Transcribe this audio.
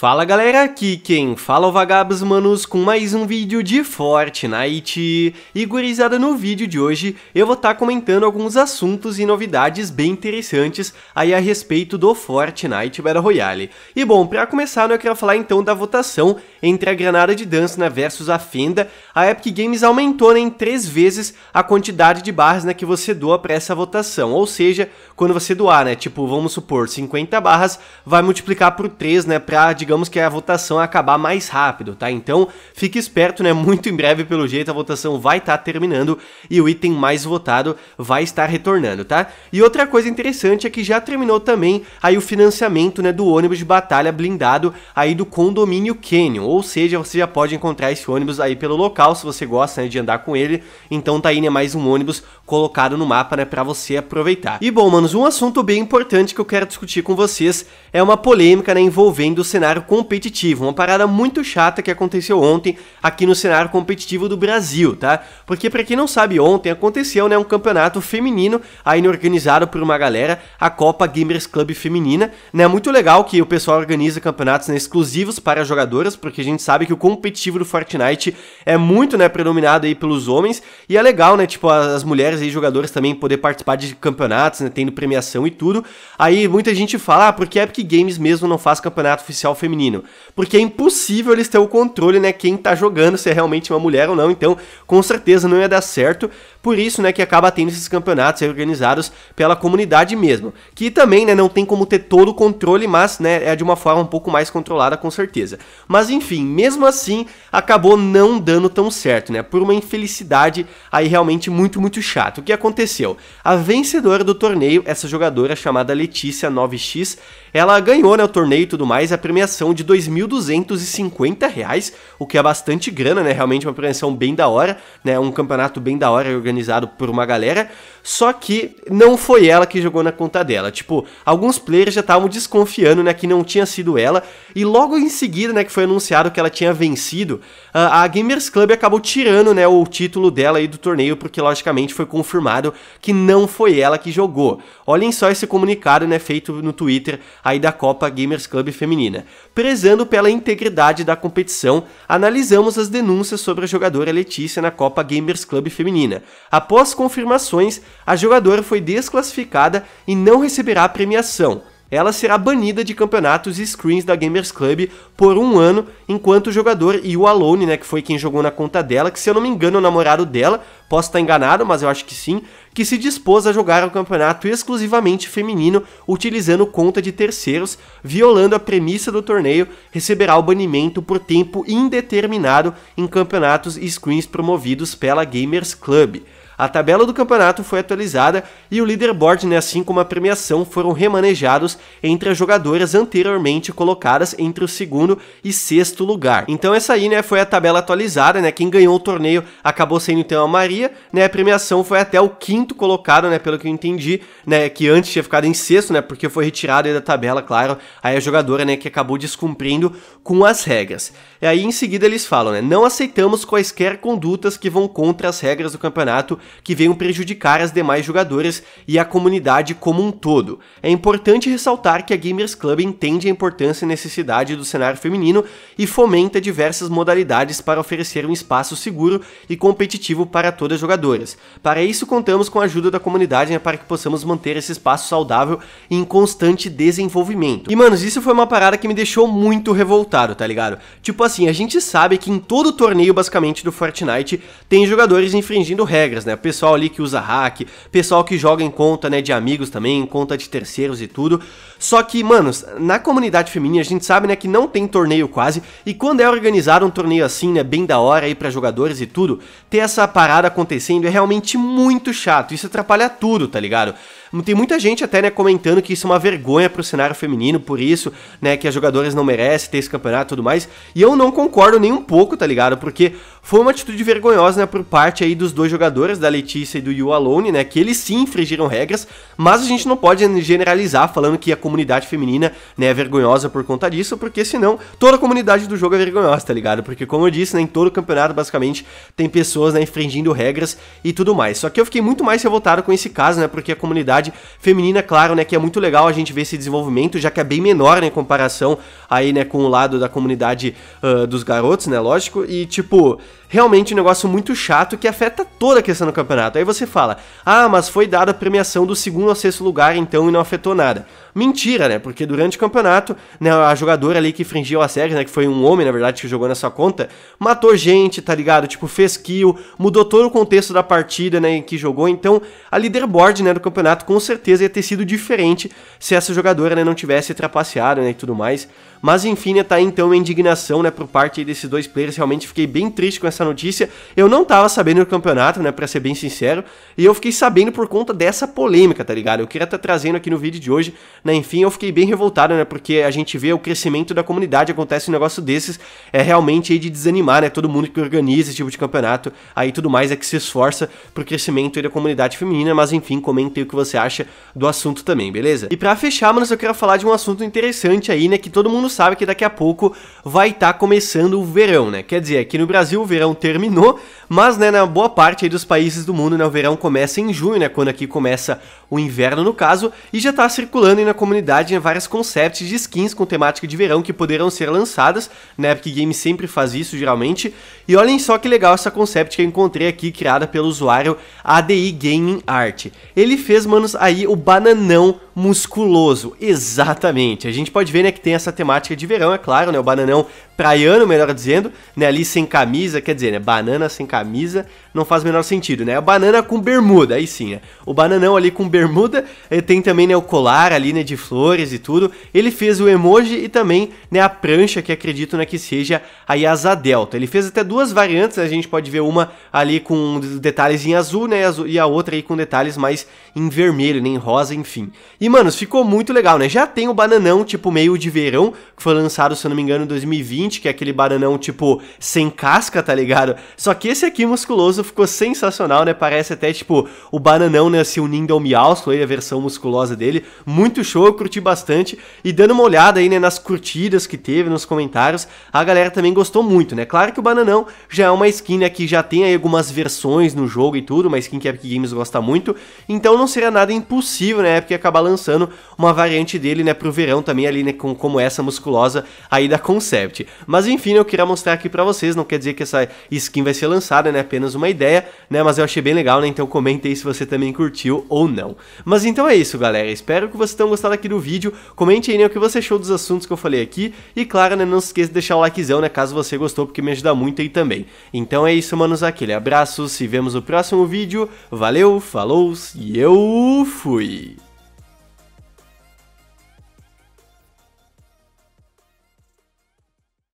Fala galera, aqui quem fala é o Vagabos Manos com mais um vídeo de Fortnite. E gurizada, no vídeo de hoje eu vou estar tá comentando alguns assuntos e novidades bem interessantes aí a respeito do Fortnite Battle Royale. E bom, pra começar né, eu quero falar então da votação entre a Granada de Dança né, versus a Fenda. A Epic Games aumentou né, em três vezes a quantidade de barras né, que você doa pra essa votação. Ou seja, quando você doar, né, tipo, vamos supor, 50 barras, vai multiplicar por 3, né, pra, digamos, digamos que a votação acabar mais rápido, tá? Então fique esperto, né? Muito em breve, pelo jeito, a votação vai estar tá terminando e o item mais votado vai estar retornando, tá? E outra coisa interessante é que já terminou também aí o financiamento, né, do ônibus de batalha blindado aí do condomínio Canyon, ou seja, você já pode encontrar esse ônibus aí pelo local, se você gosta né, de andar com ele, então tá aí né, mais um ônibus colocado no mapa, né, pra você aproveitar. E bom, manos, um assunto bem importante que eu quero discutir com vocês é uma polêmica, né, envolvendo o cenário cenário competitivo. Uma parada muito chata que aconteceu ontem aqui no cenário competitivo do Brasil, tá? Porque para quem não sabe, ontem aconteceu, né, um campeonato feminino aí organizado por uma galera, a Copa Gamers Club Feminina, né? Muito legal que o pessoal organiza campeonatos né, exclusivos para jogadoras, porque a gente sabe que o competitivo do Fortnite é muito, né, predominado aí pelos homens, e é legal, né, tipo as mulheres e jogadoras também poder participar de campeonatos, né, tendo premiação e tudo. Aí muita gente fala, ah, porque a Epic Games mesmo não faz campeonato oficial feminino. Porque é impossível eles terem o controle, né? Quem tá jogando, se é realmente uma mulher ou não. Então, com certeza não ia dar certo. Por isso, né, que acaba tendo esses campeonatos organizados pela comunidade mesmo, que também, né, não tem como ter todo o controle, mas, né, é de uma forma um pouco mais controlada com certeza. Mas enfim, mesmo assim, acabou não dando tão certo, né, por uma infelicidade aí realmente muito, muito chata. O que aconteceu? A vencedora do torneio, essa jogadora chamada Letícia 9X, ela ganhou, né, o torneio e tudo mais, a premiação de 2.250 reais, o que é bastante grana, né, realmente uma premiação bem da hora, né, um campeonato bem da hora organizado por uma galera, só que não foi ela que jogou na conta dela. Tipo, alguns players já estavam desconfiando, né, que não tinha sido ela. E logo em seguida, né, que foi anunciado que ela tinha vencido, a Gamers Club acabou tirando, né, o título dela aí do torneio, porque logicamente foi confirmado que não foi ela que jogou. Olhem só esse comunicado, né, feito no Twitter aí da Copa Gamers Club Feminina. Prezando pela integridade da competição, analisamos as denúncias sobre a jogadora Letícia na Copa Gamers Club Feminina. Após confirmações a jogadora foi desclassificada e não receberá premiação. Ela será banida de campeonatos e screens da Gamers Club por um ano, enquanto o jogador e o Alone, né, que foi quem jogou na conta dela, que se eu não me engano é o namorado dela, posso estar enganado, mas eu acho que sim, que se dispôs a jogar o campeonato exclusivamente feminino, utilizando conta de terceiros, violando a premissa do torneio, receberá o banimento por tempo indeterminado em campeonatos e screens promovidos pela Gamers Club. A tabela do campeonato foi atualizada e o leaderboard, né, assim como a premiação, foram remanejados entre as jogadoras anteriormente colocadas entre o segundo e sexto lugar. Então essa aí, né, foi a tabela atualizada, né, quem ganhou o torneio acabou sendo então a Maria, né, a premiação foi até o quinto colocado, né, pelo que eu entendi, né, que antes tinha ficado em sexto, né, porque foi retirado da tabela, claro, aí a jogadora, né, que acabou descumprindo com as regras. E aí em seguida eles falam, né, não aceitamos quaisquer condutas que vão contra as regras do campeonato que venham prejudicar as demais jogadoras e a comunidade como um todo. É importante ressaltar que a Gamers Club entende a importância e necessidade do cenário feminino e fomenta diversas modalidades para oferecer um espaço seguro e competitivo para todas as jogadoras. Para isso, contamos com a ajuda da comunidade né, para que possamos manter esse espaço saudável e em constante desenvolvimento. E, manos, isso foi uma parada que me deixou muito revoltado, tá ligado? Tipo assim, a gente sabe que em todo torneio, basicamente, do Fortnite, tem jogadores infringindo regras, né? né? Pessoal ali que usa hack, pessoal que joga em conta, né, de amigos também, em conta de terceiros e tudo. Só que, manos, na comunidade feminina a gente sabe, né, que não tem torneio quase, e quando é organizado um torneio assim, né, bem da hora aí para jogadores e tudo, ter essa parada acontecendo é realmente muito chato, isso atrapalha tudo, tá ligado? Tem muita gente até, né, comentando que isso é uma vergonha pro cenário feminino, por isso, né, que as jogadoras não merecem ter esse campeonato e tudo mais. E eu não concordo nem um pouco, tá ligado? Porque foi uma atitude vergonhosa, né, por parte aí dos dois jogadores, da Letícia e do Yu Alone, né, que eles sim infringiram regras, mas a gente não pode generalizar falando que a comunidade feminina, né, é vergonhosa por conta disso, porque senão toda a comunidade do jogo é vergonhosa, tá ligado? Porque como eu disse, né, em todo campeonato basicamente tem pessoas, né, infringindo regras e tudo mais. Só que eu fiquei muito mais revoltado com esse caso, né, porque a comunidade Feminina, claro, né, que é muito legal a gente ver esse desenvolvimento, já que é bem menor, né, em comparação aí, né, com o lado da comunidade uh, dos garotos, né, lógico, e tipo, realmente um negócio muito chato que afeta toda a questão do campeonato. Aí você fala, ah, mas foi dada a premiação do segundo ao sexto lugar, então, e não afetou nada. Mentira, né? Porque durante o campeonato, né, a jogadora ali que fringiu a série, né, que foi um homem, na verdade, que jogou nessa conta, matou gente, tá ligado? Tipo, fez kill, mudou todo o contexto da partida, né, em que jogou. Então, a leaderboard, né, do campeonato com certeza ia ter sido diferente se essa jogadora, né, não tivesse trapaceado, né, e tudo mais. Mas enfim, né, tá aí, então a indignação, né, por parte desses dois players. Realmente fiquei bem triste com essa notícia. Eu não tava sabendo do campeonato, né, para ser bem sincero, e eu fiquei sabendo por conta dessa polêmica, tá ligado? Eu queria estar tá trazendo aqui no vídeo de hoje né? Enfim, eu fiquei bem revoltado, né? Porque a gente vê o crescimento da comunidade, acontece um negócio desses, é realmente aí de desanimar, né? Todo mundo que organiza esse tipo de campeonato, aí tudo mais é que se esforça pro crescimento aí da comunidade feminina, mas enfim, comenta o que você acha do assunto também, beleza? E pra fechar, mano, eu quero falar de um assunto interessante aí, né? Que todo mundo sabe que daqui a pouco vai estar tá começando o verão, né? Quer dizer, aqui no Brasil o verão terminou, mas, né, na boa parte aí dos países do mundo, né? O verão começa em junho, né? Quando aqui começa o inverno, no caso, e já tá circulando, né? na comunidade várias concepts de skins com temática de verão que poderão ser lançadas, né porque game sempre faz isso geralmente, e olhem só que legal essa concept que eu encontrei aqui, criada pelo usuário ADI Gaming Art. Ele fez, manos, aí o bananão musculoso, exatamente. A gente pode ver, né, que tem essa temática de verão, é claro, né, o bananão praiano, melhor dizendo, né, ali sem camisa, quer dizer, né, banana sem camisa, não faz o menor sentido, né, a banana com bermuda, aí sim, né, o bananão ali com bermuda, eh, tem também, né, o colar ali, né, né, de flores e tudo, ele fez o emoji e também, né, a prancha, que acredito, né, que seja a Yasa delta. Ele fez até duas variantes, a gente pode ver uma ali com detalhes em azul, né, e a outra aí com detalhes mais em vermelho, né, em rosa, enfim. E, manos, ficou muito legal, né, já tem o bananão, tipo, meio de verão, que foi lançado, se eu não me engano, em 2020, que é aquele bananão, tipo, sem casca, tá ligado? Só que esse aqui musculoso ficou sensacional, né, parece até, tipo, o bananão, né, se unindo ao Miauslo, aí a versão musculosa dele, muito show, eu curti bastante. E dando uma olhada aí, né, nas curtidas que teve, nos comentários, a galera também gostou muito, né? Claro que o Bananão já é uma skin, né, que já tem aí algumas versões no jogo e tudo, uma skin que a Epic Games gosta muito. Então não seria nada impossível, né, a Epic acabar lançando uma variante dele, né, pro verão também ali, né, com, como essa musculosa aí da Concept. Mas enfim, eu queria mostrar aqui pra vocês, não quer dizer que essa skin vai ser lançada, né, apenas uma ideia, né, mas eu achei bem legal, né, então comente aí se você também curtiu ou não. Mas então é isso, galera, espero que vocês tenham gostado gostado aqui do vídeo, comente aí né, o que você achou dos assuntos que eu falei aqui e claro, né, não se esqueça de deixar o likezão, né, caso você gostou, porque me ajuda muito aí também. Então é isso, manos, aquele abraço, se vemos no próximo vídeo, valeu, falou e eu fui!